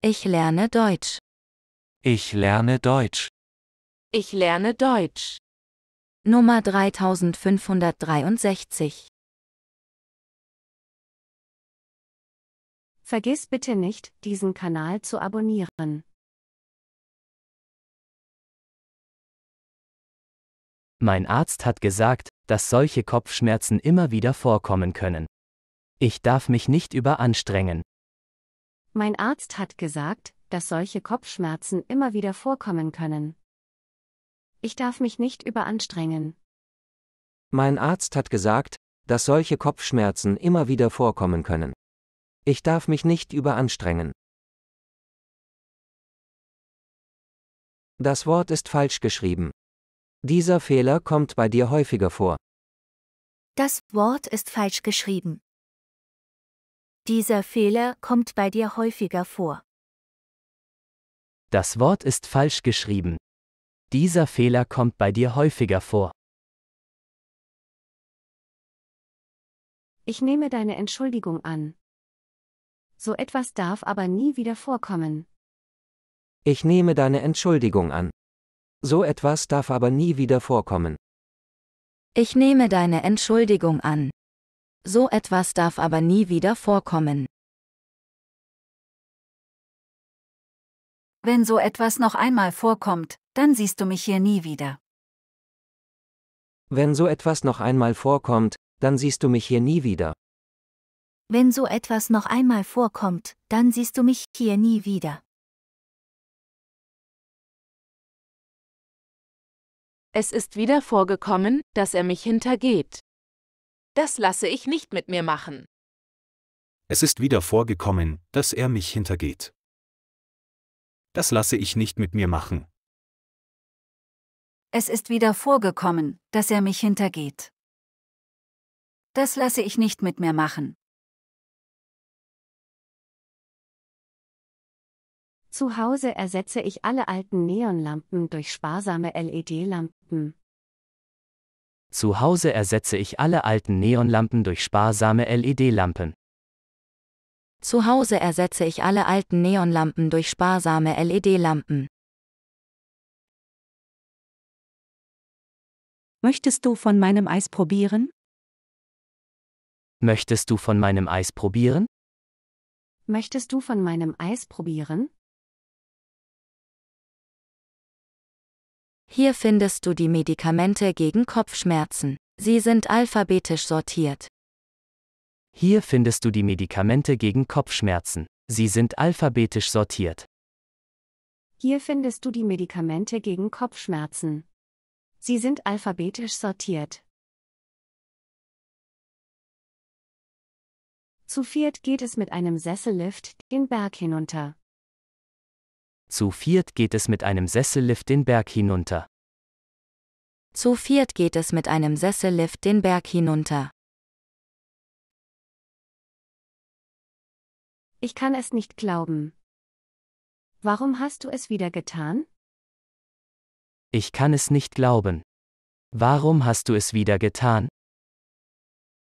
Ich lerne Deutsch. Ich lerne Deutsch. Ich lerne Deutsch. Nummer 3563. Vergiss bitte nicht, diesen Kanal zu abonnieren. Mein Arzt hat gesagt, dass solche Kopfschmerzen immer wieder vorkommen können. Ich darf mich nicht überanstrengen. Mein Arzt hat gesagt, dass solche Kopfschmerzen immer wieder vorkommen können. Ich darf mich nicht überanstrengen. Mein Arzt hat gesagt, dass solche Kopfschmerzen immer wieder vorkommen können. Ich darf mich nicht überanstrengen. Das Wort ist falsch geschrieben. Dieser Fehler kommt bei dir häufiger vor. Das Wort ist falsch geschrieben. Dieser Fehler kommt bei dir häufiger vor. Das Wort ist falsch geschrieben. Dieser Fehler kommt bei dir häufiger vor. Ich nehme deine Entschuldigung an. So etwas darf aber nie wieder vorkommen. Ich nehme deine Entschuldigung an. So etwas darf aber nie wieder vorkommen. Ich nehme deine Entschuldigung an. So etwas darf aber nie wieder vorkommen. Wenn so etwas noch einmal vorkommt, dann siehst du mich hier nie wieder. Wenn so etwas noch einmal vorkommt, dann siehst du mich hier nie wieder. Wenn so etwas noch einmal vorkommt, dann siehst du mich hier nie wieder. Es ist wieder vorgekommen, dass er mich hintergeht das lasse ich nicht mit mir machen. Es ist wieder vorgekommen, dass er mich hintergeht. Das lasse ich nicht mit mir machen. Es ist wieder vorgekommen, dass er mich hintergeht. Das lasse ich nicht mit mir machen. Zu Hause ersetze ich alle alten Neonlampen durch sparsame LED-Lampen. Zu Hause ersetze ich alle alten Neonlampen durch sparsame LED-Lampen. Zu Hause ersetze ich alle alten Neonlampen durch sparsame LED-Lampen. Möchtest du von meinem Eis probieren? Möchtest du von meinem Eis probieren? Möchtest du von meinem Eis probieren? Hier findest du die Medikamente gegen Kopfschmerzen. Sie sind alphabetisch sortiert. Hier findest du die Medikamente gegen Kopfschmerzen. Sie sind alphabetisch sortiert. Hier findest du die Medikamente gegen Kopfschmerzen. Sie sind alphabetisch sortiert. Zu viert geht es mit einem Sessellift den Berg hinunter. Zu viert geht es mit einem Sessellift den Berg hinunter. Zu viert geht es mit einem Sessellift den Berg hinunter. Ich kann es nicht glauben. Warum hast du es wieder getan? Ich kann es nicht glauben. Warum hast du es wieder getan?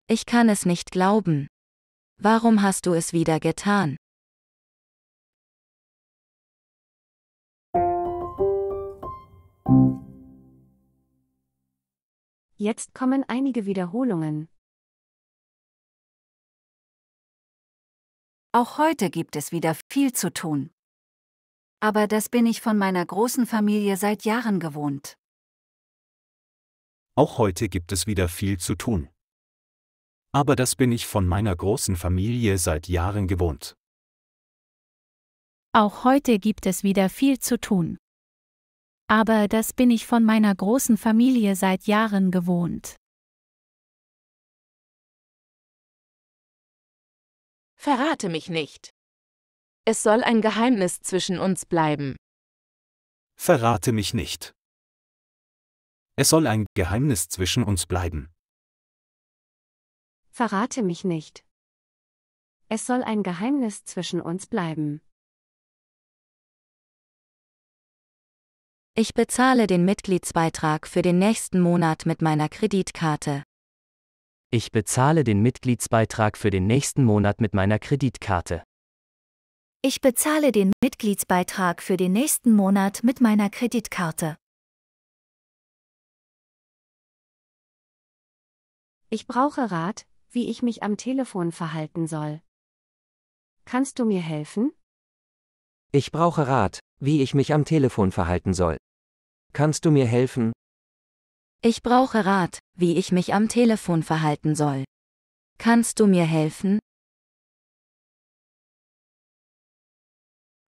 Ich kann es nicht glauben. Warum hast du es wieder getan? Jetzt kommen einige Wiederholungen. Auch heute gibt es wieder viel zu tun. Aber das bin ich von meiner großen Familie seit Jahren gewohnt. Auch heute gibt es wieder viel zu tun. Aber das bin ich von meiner großen Familie seit Jahren gewohnt. Auch heute gibt es wieder viel zu tun aber das bin ich von meiner großen Familie seit Jahren gewohnt. Verrate mich nicht. Es soll ein Geheimnis zwischen uns bleiben. Verrate mich nicht. Es soll ein Geheimnis zwischen uns bleiben. Verrate mich nicht. Es soll ein Geheimnis zwischen uns bleiben. Ich bezahle den Mitgliedsbeitrag für den nächsten Monat mit meiner Kreditkarte. Ich bezahle den Mitgliedsbeitrag für den nächsten Monat mit meiner Kreditkarte. Ich bezahle den Mitgliedsbeitrag für den nächsten Monat mit meiner Kreditkarte. Ich brauche Rat, wie ich mich am Telefon verhalten soll. Kannst du mir helfen? Ich brauche Rat, wie ich mich am Telefon verhalten soll. Kannst du mir helfen? Ich brauche Rat, wie ich mich am Telefon verhalten soll. Kannst du mir helfen?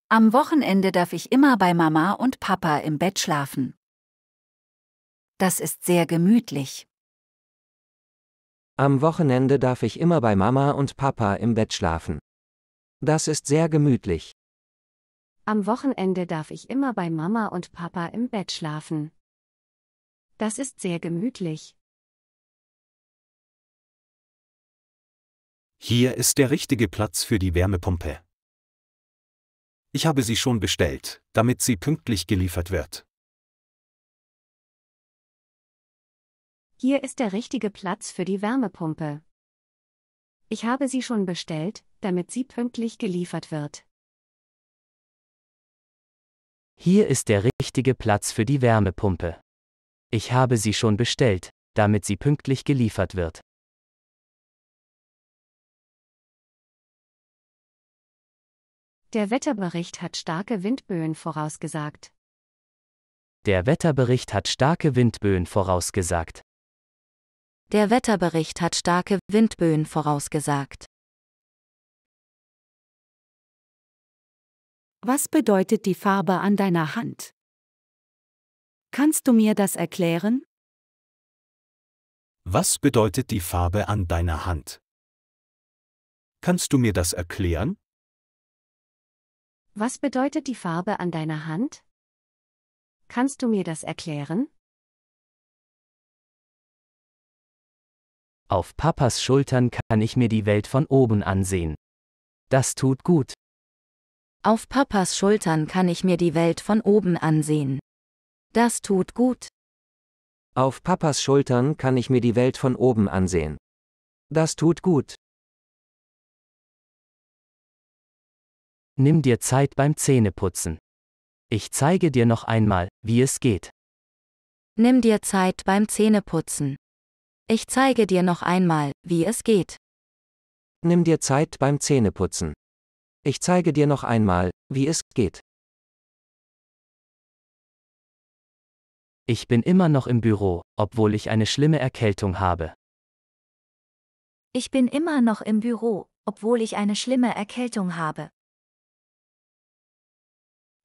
Am Wochenende darf ich immer bei Mama und Papa im Bett schlafen. Das ist sehr gemütlich. Am Wochenende darf ich immer bei Mama und Papa im Bett schlafen. Das ist sehr gemütlich. Am Wochenende darf ich immer bei Mama und Papa im Bett schlafen. Das ist sehr gemütlich. Hier ist der richtige Platz für die Wärmepumpe. Ich habe sie schon bestellt, damit sie pünktlich geliefert wird. Hier ist der richtige Platz für die Wärmepumpe. Ich habe sie schon bestellt, damit sie pünktlich geliefert wird. Hier ist der richtige Platz für die Wärmepumpe. Ich habe sie schon bestellt, damit sie pünktlich geliefert wird. Der Wetterbericht hat starke Windböen vorausgesagt. Der Wetterbericht hat starke Windböen vorausgesagt. Der Wetterbericht hat starke Windböen vorausgesagt. Was bedeutet die Farbe an deiner Hand? Kannst du mir das erklären? Was bedeutet die Farbe an deiner Hand? Kannst du mir das erklären? Was bedeutet die Farbe an deiner Hand? Kannst du mir das erklären? Auf Papas Schultern kann ich mir die Welt von oben ansehen. Das tut gut. Auf Papas Schultern kann ich mir die Welt von oben ansehen. Das tut gut. Auf Papas Schultern kann ich mir die Welt von oben ansehen. Das tut gut. Nimm dir Zeit beim Zähneputzen. Ich zeige dir noch einmal, wie es geht. Nimm dir Zeit beim Zähneputzen. Ich zeige dir noch einmal, wie es geht. Nimm dir Zeit beim Zähneputzen. Ich zeige dir noch einmal, wie es geht. Ich bin immer noch im Büro, obwohl ich eine schlimme Erkältung habe. Ich bin immer noch im Büro, obwohl ich eine schlimme Erkältung habe.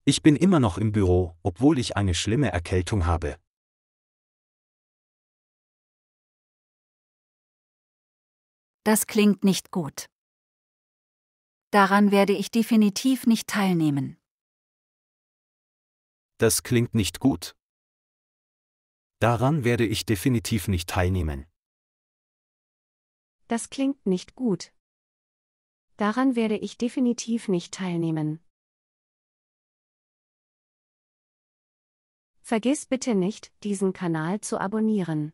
Ich bin immer noch im Büro, obwohl ich eine schlimme Erkältung habe. Das klingt nicht gut daran werde ich definitiv nicht teilnehmen. Das klingt nicht gut. Daran werde ich definitiv nicht teilnehmen. Das klingt nicht gut. Daran werde ich definitiv nicht teilnehmen. Vergiss bitte nicht, diesen Kanal zu abonnieren.